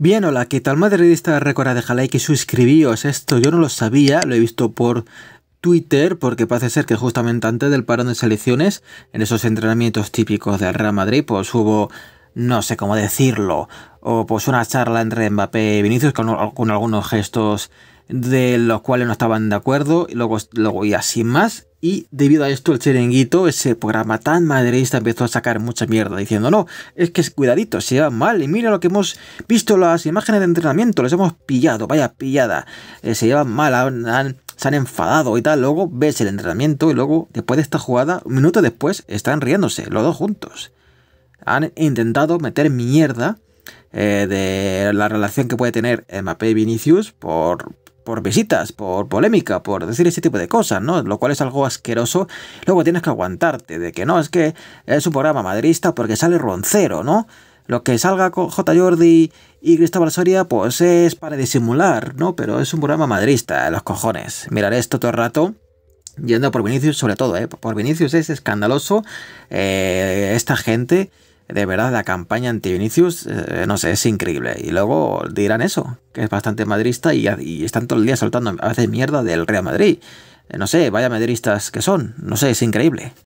Bien, hola, ¿qué tal madridista? Recuerda dejar like y suscribíos. Esto yo no lo sabía, lo he visto por Twitter, porque parece ser que justamente antes del parón de selecciones, en esos entrenamientos típicos del Real Madrid, pues hubo no sé cómo decirlo, o pues una charla entre Mbappé y Vinicius con, algunos gestos de los cuales no estaban de acuerdo, y luego, luego y así más. Y debido a esto, el Chiringuito, ese programa tan madridista, empezó a sacar mucha mierda diciendo: No, es que es cuidadito, se llevan mal. Y mira lo que hemos visto las imágenes de entrenamiento, les hemos pillado, vaya pillada, eh, se llevan mal, se han enfadado y tal. Luego ves el entrenamiento y luego, después de esta jugada, un minuto después, están riéndose, los dos juntos han intentado meter mierda eh, de la relación que puede tener MAP y Vinicius por, por visitas, por polémica, por decir ese tipo de cosas, ¿no? Lo cual es algo asqueroso. Luego tienes que aguantarte de que no, es que es un programa madrista porque sale roncero, ¿no? Lo que salga con J. Jordi y Cristóbal Soria, pues es para disimular, ¿no? Pero es un programa madrista, los cojones. Miraré esto todo el rato. Yendo por Vinicius, sobre todo, ¿eh? Por Vinicius es escandaloso. Eh, esta gente de verdad la campaña anti Vinicius, eh, no sé, es increíble. Y luego dirán eso, que es bastante madrista y, están todo el día soltando a veces mierda del Real Madrid. Eh, no sé, vaya madridistas que son, no sé, es increíble.